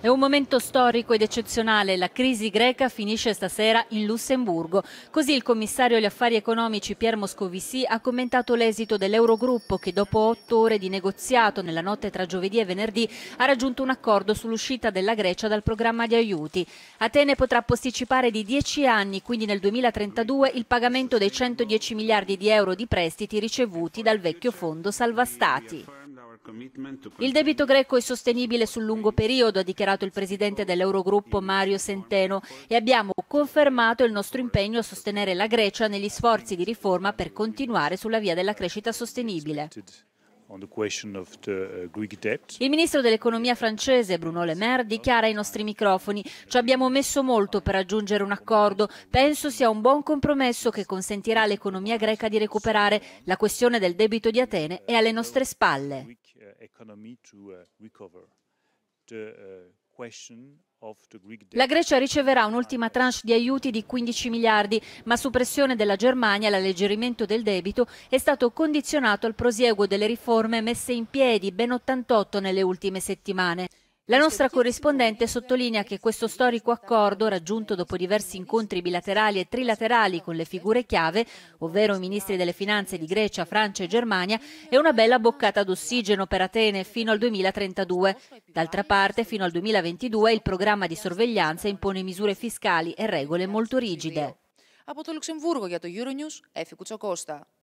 È un momento storico ed eccezionale. La crisi greca finisce stasera in Lussemburgo. Così il commissario agli affari economici Pier Moscovici ha commentato l'esito dell'Eurogruppo che dopo otto ore di negoziato nella notte tra giovedì e venerdì ha raggiunto un accordo sull'uscita della Grecia dal programma di aiuti. Atene potrà posticipare di dieci anni, quindi nel 2032, il pagamento dei 110 miliardi di euro di prestiti ricevuti dal vecchio fondo Salva Stati. Il debito greco è sostenibile sul lungo periodo, ha dichiarato il presidente dell'Eurogruppo Mario Centeno, e abbiamo confermato il nostro impegno a sostenere la Grecia negli sforzi di riforma per continuare sulla via della crescita sostenibile. Uh, il ministro dell'economia francese Bruno Le Maire dichiara ai nostri microfoni ci abbiamo messo molto per raggiungere un accordo, penso sia un buon compromesso che consentirà all'economia greca di recuperare, la questione del debito di Atene è alle nostre spalle. Eh, eh, eh, La Grecia riceverà un'ultima tranche di aiuti di 15 miliardi, ma su pressione della Germania l'alleggerimento del debito è stato condizionato al prosieguo delle riforme messe in piedi ben 88 nelle ultime settimane. La nostra corrispondente sottolinea che questo storico accordo, raggiunto dopo diversi incontri bilaterali e trilaterali con le figure chiave, ovvero i ministri delle finanze di Grecia, Francia e Germania, è una bella boccata d'ossigeno per Atene fino al 2032. D'altra parte, fino al 2022 il programma di sorveglianza impone misure fiscali e regole molto rigide.